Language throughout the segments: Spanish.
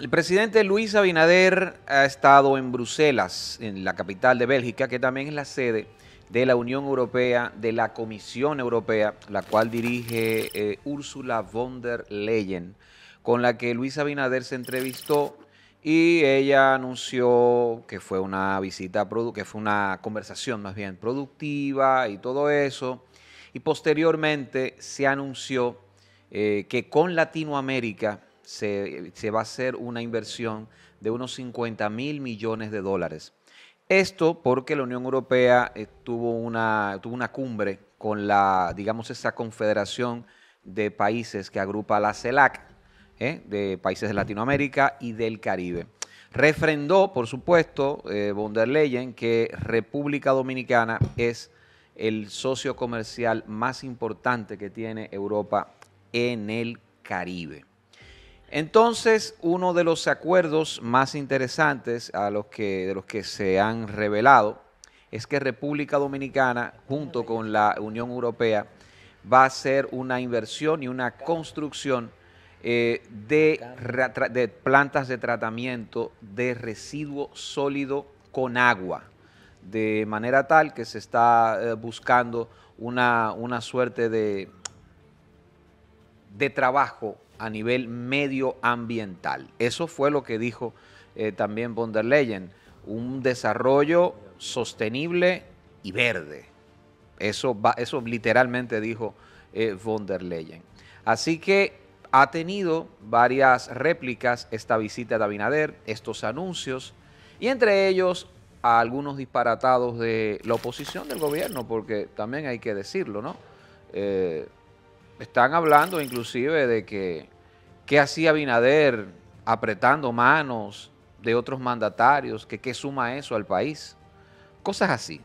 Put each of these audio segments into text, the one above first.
El presidente Luis Abinader ha estado en Bruselas, en la capital de Bélgica, que también es la sede de la Unión Europea, de la Comisión Europea, la cual dirige eh, Ursula von der Leyen, con la que Luis Abinader se entrevistó y ella anunció que fue una visita, que fue una conversación más bien productiva y todo eso. Y posteriormente se anunció eh, que con Latinoamérica se, va a hacer una inversión de unos 50 mil millones de dólares. Esto porque la Unión Europea eh, tuvo, una, una cumbre con la, digamos, esa confederación de países que agrupa la CELAC, ¿eh? de países de Latinoamérica y del Caribe. Refrendó, por supuesto, eh, von der Leyen que República Dominicana es el socio comercial más importante que tiene Europa en el Caribe. Entonces, uno de los acuerdos más interesantes a los que, de los que se han revelado es que República Dominicana, junto con la Unión Europea, va a hacer una inversión y una construcción eh, de, plantas de tratamiento de residuo sólido con agua, de manera tal que se está eh, buscando una, suerte de, de trabajo a nivel medioambiental. Eso fue lo que dijo eh, también von der Leyen, un desarrollo sostenible y verde. Eso, va, eso literalmente dijo eh, von der Leyen. Así que ha tenido varias réplicas esta visita de Abinader, estos anuncios, y entre ellos a algunos disparatados de la oposición del gobierno, porque también hay que decirlo, ¿no? Eh, están hablando inclusive de que qué hacía Binader apretando manos de otros mandatarios, que qué suma eso al país. Cosas así,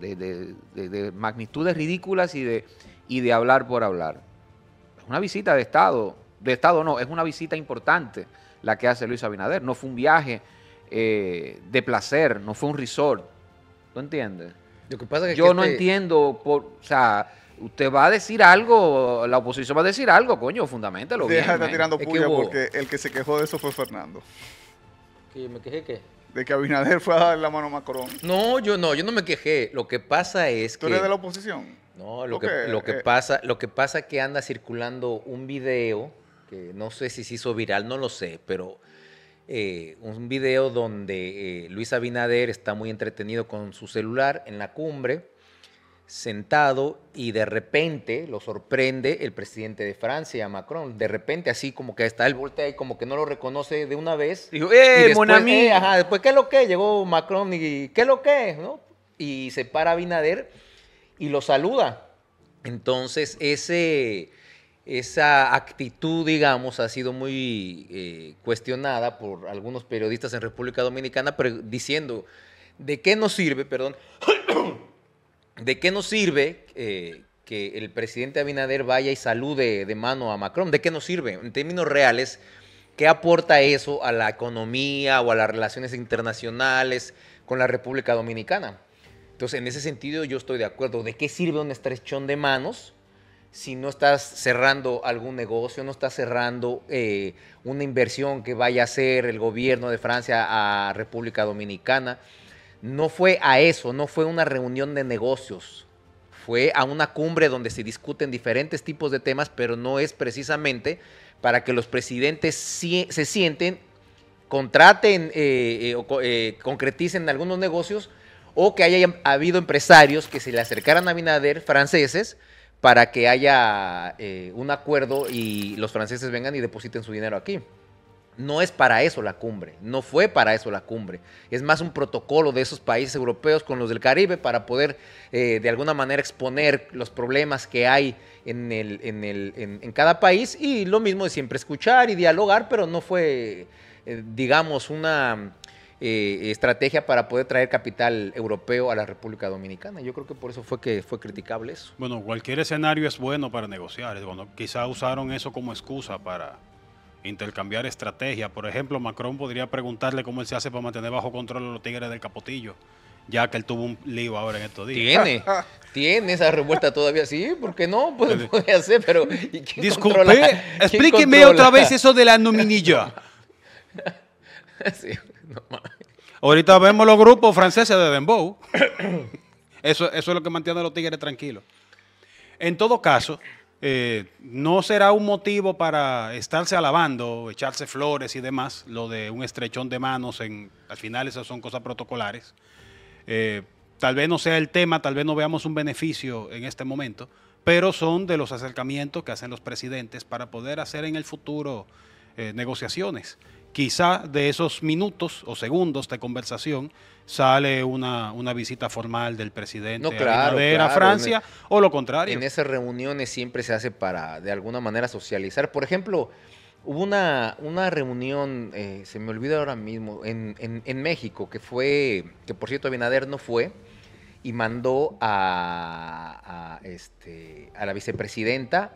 de, magnitudes ridículas y de, y de hablar por hablar. Es una visita de Estado, de Estado no, es una visita importante la que hace Luis Abinader. No fue un viaje eh, de placer, no fue un resort. ¿Tú entiendes? Lo que pasa que yo no entiendo, o sea, usted va a decir algo, la oposición va a decir algo, coño, fundamentalo. Deja de tirando puya porque el que se quejó de eso fue Fernando. ¿Que me quejé qué? De que Abinader fue a darle la mano a Macron. No, yo no, yo no me quejé. Lo que pasa es que. ¿Tú eres de la oposición? No, lo, que, eh. pasa, lo que pasa es que anda circulando un video que no sé si se hizo viral, no lo sé, pero eh, un video donde eh, Luis Abinader está muy entretenido con su celular en la cumbre, sentado, y de repente lo sorprende el presidente de Francia, Macron. De repente, así como que está el voltea y como que no lo reconoce de una vez. ¡eh, y después, eh, ajá, después, ¿qué es lo que? Llegó Macron y ¿qué es lo que? ¿No? Y se para Abinader y lo saluda. Entonces, ese esa actitud, digamos, ha sido muy eh, cuestionada por algunos periodistas en República Dominicana diciendo, ¿de qué nos sirve, perdón, de qué nos sirve eh, que el presidente Abinader vaya y salude de mano a Macron? ¿De qué nos sirve? En términos reales, ¿qué aporta eso a la economía o a las relaciones internacionales con la República Dominicana? Entonces, en ese sentido yo estoy de acuerdo. ¿De qué sirve un estrechón de manos? si no estás cerrando algún negocio, no estás cerrando eh, una inversión que vaya a hacer el gobierno de Francia a República Dominicana. No fue a eso, no fue una reunión de negocios, fue a una cumbre donde se discuten diferentes tipos de temas, pero no es precisamente para que los presidentes se sienten, contraten eh, eh, o concreticen algunos negocios o que haya habido empresarios que se le acercaran a Binader, franceses, para que haya eh, un acuerdo y los franceses vengan y depositen su dinero aquí. No es para eso la cumbre, no fue para eso la cumbre. Es más un protocolo de esos países europeos con los del Caribe para poder eh, de alguna manera exponer los problemas que hay en, el, en, el, en, cada país y lo mismo de siempre escuchar y dialogar, pero no fue, eh, digamos, una, eh, estrategia para poder traer capital europeo a la República Dominicana. Yo creo que por eso fue que fue criticable eso. Bueno, cualquier escenario es bueno para negociar. Bueno, quizá usaron eso como excusa para intercambiar estrategia. Por ejemplo, Macron podría preguntarle cómo él se hace para mantener bajo control a los tigres del capotillo ya que él tuvo un lío ahora en estos días. Tiene, tiene esa revuelta todavía, sí, ¿por qué no? Puede, hacer, pero Disculpe, explíqueme otra vez eso de la nominilla. sí. Ahorita vemos los grupos franceses de Dembow. eso, es lo que mantiene a los tigres tranquilos. En todo caso, eh, no será un motivo para estarse alabando, echarse flores y demás, lo de un estrechón de manos, en, al final esas son cosas protocolares. Eh, tal vez no sea el tema, tal vez no veamos un beneficio en este momento, pero son de los acercamientos que hacen los presidentes para poder hacer en el futuro eh, negociaciones quizá de esos minutos o segundos de conversación sale una, visita formal del presidente claro, a Francia o lo contrario. En esas reuniones siempre se hace para de alguna manera socializar. Por ejemplo, hubo una, una reunión, eh, se me olvida ahora mismo, en, México, que fue, que por cierto Abinader no fue, y mandó este, a la vicepresidenta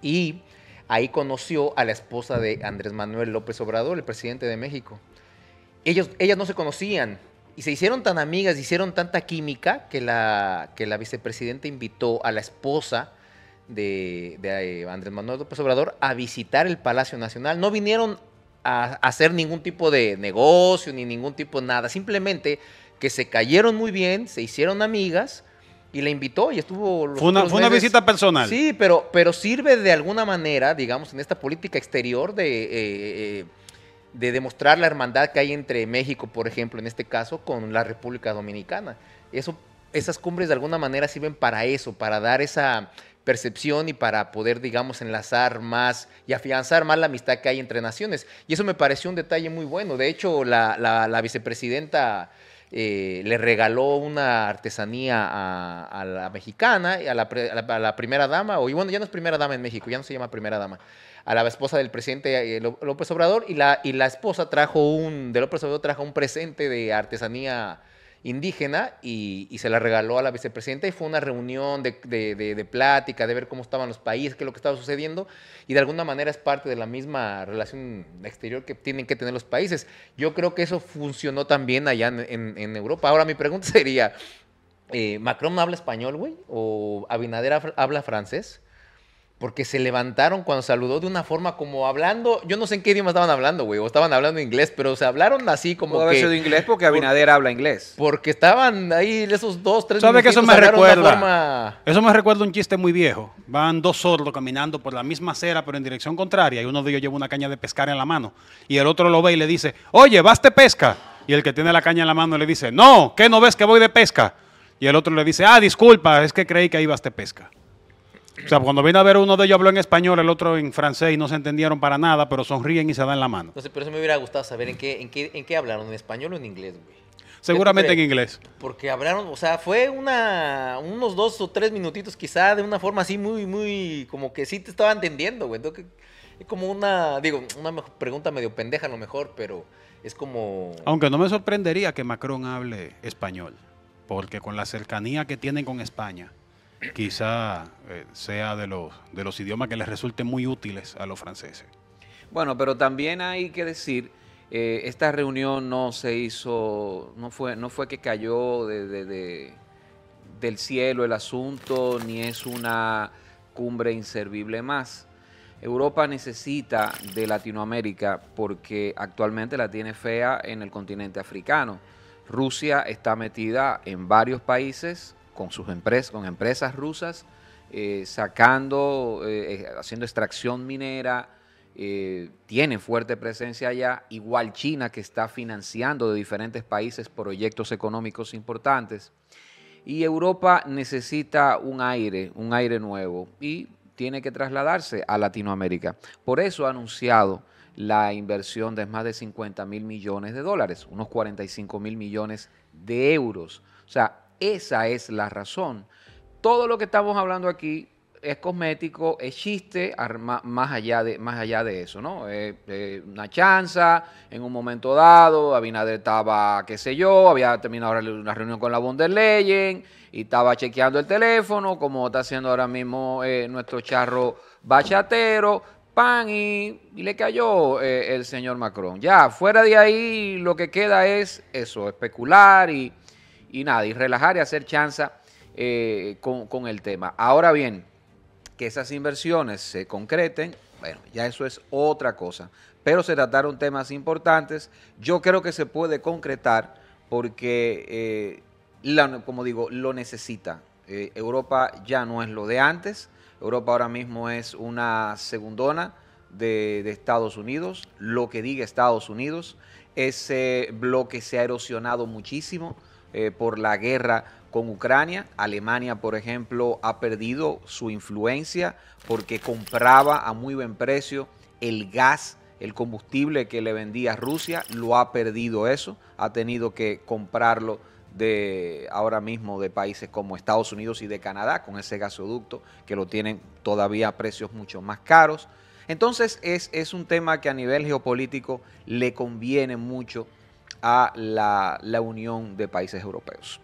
y Ahí conoció a la esposa de Andrés Manuel López Obrador, el presidente de México. Ellos, ellas no se conocían y se hicieron tan amigas, hicieron tanta química que la, que la vicepresidenta invitó a la esposa de, eh, Andrés Manuel López Obrador a visitar el Palacio Nacional. No vinieron a, hacer ningún tipo de negocio ni ningún tipo de nada, simplemente que se cayeron muy bien, se hicieron amigas y la invitó y estuvo... fue una, visita personal. Sí, pero, pero sirve de alguna manera, digamos, en esta política exterior de, eh, eh, de demostrar la hermandad que hay entre México, por ejemplo, en este caso, con la República Dominicana. Eso, esas cumbres de alguna manera sirven para eso, para dar esa percepción y para poder, digamos, enlazar más y afianzar más la amistad que hay entre naciones. Y eso me pareció un detalle muy bueno. De hecho, la, la vicepresidenta eh, le regaló una artesanía a, la mexicana, a la, a la, primera dama, o y bueno, ya no es primera dama en México, ya no se llama primera dama, a la esposa del presidente eh, López Obrador, y la, y la esposa trajo un, de López Obrador trajo un presente de artesanía indígena y, se la regaló a la vicepresidenta y fue una reunión de, plática, de ver cómo estaban los países, qué es lo que estaba sucediendo y de alguna manera es parte de la misma relación exterior que tienen que tener los países. Yo creo que eso funcionó también allá en, Europa. Ahora mi pregunta sería, eh, ¿Macron habla español, güey? ¿O Abinader habla francés? porque se levantaron cuando saludó de una forma como hablando, yo no sé en qué idioma estaban hablando, güey, o estaban hablando inglés, pero se hablaron así como Pudo que... inglés porque Abinader habla inglés. Porque estaban ahí esos dos, tres ¿Sabe que eso me recuerda? Eso me recuerda un chiste muy viejo. Van dos sordos caminando por la misma acera, pero en dirección contraria, y uno de ellos lleva una caña de pescar en la mano, y el otro lo ve y le dice, oye, vas de pesca. Y el que tiene la caña en la mano le dice, no, ¿qué no ves que voy de pesca? Y el otro le dice, ah, disculpa, es que creí que ibas de pesca. O sea, cuando vino a ver uno de ellos habló en español, el otro en francés y no se entendieron para nada, pero sonríen y se dan la mano. No sé, pero eso me hubiera gustado saber en qué, en qué, en qué hablaron, en español o en inglés, güey. Seguramente en inglés. Porque hablaron, o sea, fue una, unos dos o tres minutitos quizá de una forma así muy, muy, como que sí te estaba entendiendo, güey. Es como una, digo, una pregunta medio pendeja a lo mejor, pero es como... Aunque no me sorprendería que Macron hable español, porque con la cercanía que tienen con España quizá eh, sea de los, idiomas que les resulten muy útiles a los franceses. Bueno, pero también hay que decir, eh, esta reunión no se hizo, no fue, no fue que cayó del cielo el asunto, ni es una cumbre inservible más. Europa necesita de Latinoamérica porque actualmente la tiene fea en el continente africano. Rusia está metida en varios países con sus empresas, con empresas rusas, eh, sacando, eh, eh, haciendo extracción minera, tiene tienen fuerte presencia allá, igual China que está financiando de diferentes países proyectos económicos importantes. Y Europa necesita un aire, un aire nuevo, y tiene que trasladarse a Latinoamérica. Por eso ha anunciado la inversión de más de 50 mil millones de dólares, unos 45 mil millones de euros. O sea, esa es la razón. Todo lo que estamos hablando aquí es cosmético, es chiste, más allá de, más allá de eso, ¿no? Eh, eh, una chanza, en un momento dado, Abinader estaba, qué sé yo, había terminado una reunión con la von y estaba chequeando el teléfono, como está haciendo ahora mismo eh, nuestro charro bachatero, pan y, y le cayó el señor Macron. Ya, fuera de ahí lo que queda es eso, especular y y nada, y relajar y hacer chanza eh, con, el tema. Ahora bien, que esas inversiones se concreten, bueno, ya eso es otra cosa, pero se trataron temas importantes. Yo creo que se puede concretar porque, eh, como digo, lo necesita. Eh, Europa ya no es lo de antes, Europa ahora mismo es una segundona de, de Estados Unidos, lo que diga Estados Unidos. Ese bloque se ha erosionado muchísimo eh, por la guerra con Ucrania. Alemania, por ejemplo, ha perdido su influencia porque compraba a muy buen precio el gas, el combustible que le vendía Rusia, lo ha perdido eso, ha tenido que comprarlo de ahora mismo de países como Estados Unidos y de Canadá con ese gasoducto que lo tienen todavía a precios mucho más caros. Entonces es, es un tema que a nivel geopolítico le conviene mucho a la, la Unión de Países Europeos.